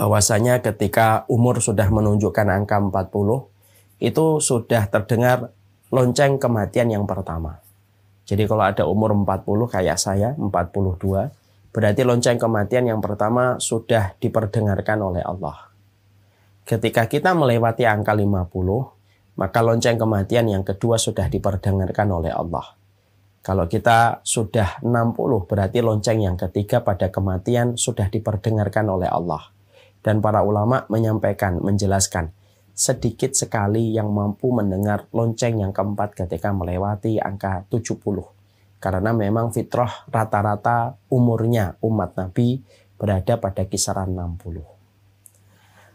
bahwasanya ketika umur sudah menunjukkan angka 40 itu sudah terdengar lonceng kematian yang pertama. Jadi kalau ada umur 40 kayak saya 42 berarti lonceng kematian yang pertama sudah diperdengarkan oleh Allah. Ketika kita melewati angka 50 maka lonceng kematian yang kedua sudah diperdengarkan oleh Allah. Kalau kita sudah 60 berarti lonceng yang ketiga pada kematian sudah diperdengarkan oleh Allah dan para ulama menyampaikan, menjelaskan sedikit sekali yang mampu mendengar lonceng yang keempat ketika melewati angka 70. Karena memang fitrah rata-rata umurnya umat Nabi berada pada kisaran 60.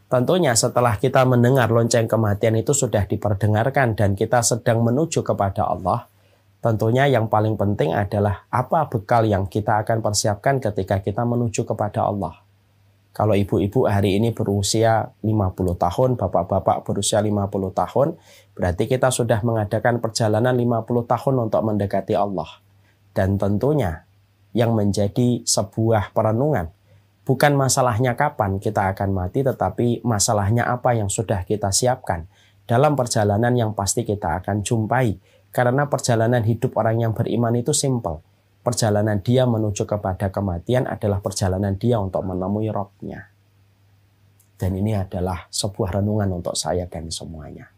Tentunya setelah kita mendengar lonceng kematian itu sudah diperdengarkan dan kita sedang menuju kepada Allah, tentunya yang paling penting adalah apa bekal yang kita akan persiapkan ketika kita menuju kepada Allah kalau ibu-ibu hari ini berusia 50 tahun, bapak-bapak berusia 50 tahun, berarti kita sudah mengadakan perjalanan 50 tahun untuk mendekati Allah. Dan tentunya yang menjadi sebuah perenungan bukan masalahnya kapan kita akan mati, tetapi masalahnya apa yang sudah kita siapkan dalam perjalanan yang pasti kita akan jumpai. Karena perjalanan hidup orang yang beriman itu simple perjalanan dia menuju kepada kematian adalah perjalanan dia untuk menemui Robnya. Dan ini adalah sebuah renungan untuk saya dan semuanya.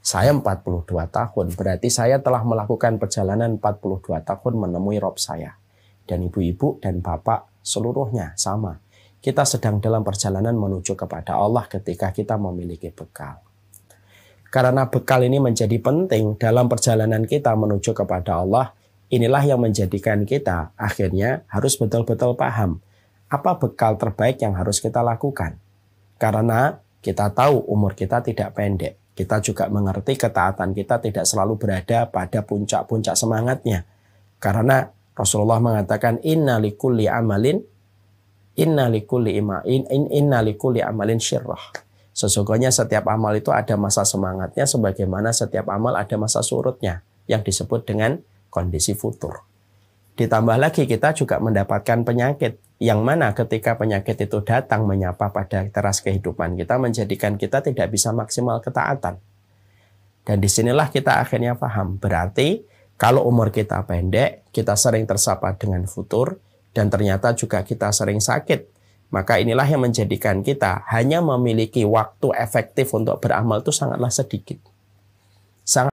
Saya 42 tahun, berarti saya telah melakukan perjalanan 42 tahun menemui Rob saya. Dan ibu-ibu dan bapak seluruhnya sama. Kita sedang dalam perjalanan menuju kepada Allah ketika kita memiliki bekal. Karena bekal ini menjadi penting dalam perjalanan kita menuju kepada Allah, Inilah yang menjadikan kita akhirnya harus betul-betul paham apa bekal terbaik yang harus kita lakukan. Karena kita tahu umur kita tidak pendek. Kita juga mengerti ketaatan kita tidak selalu berada pada puncak-puncak semangatnya. Karena Rasulullah mengatakan inna likulli amalin inna likulli imain in, inna likulli amalin syirrah. Sesungguhnya setiap amal itu ada masa semangatnya sebagaimana setiap amal ada masa surutnya yang disebut dengan kondisi futur. Ditambah lagi kita juga mendapatkan penyakit yang mana ketika penyakit itu datang menyapa pada teras kehidupan kita menjadikan kita tidak bisa maksimal ketaatan. Dan disinilah kita akhirnya paham. Berarti kalau umur kita pendek, kita sering tersapa dengan futur, dan ternyata juga kita sering sakit. Maka inilah yang menjadikan kita hanya memiliki waktu efektif untuk beramal itu sangatlah sedikit. Sangat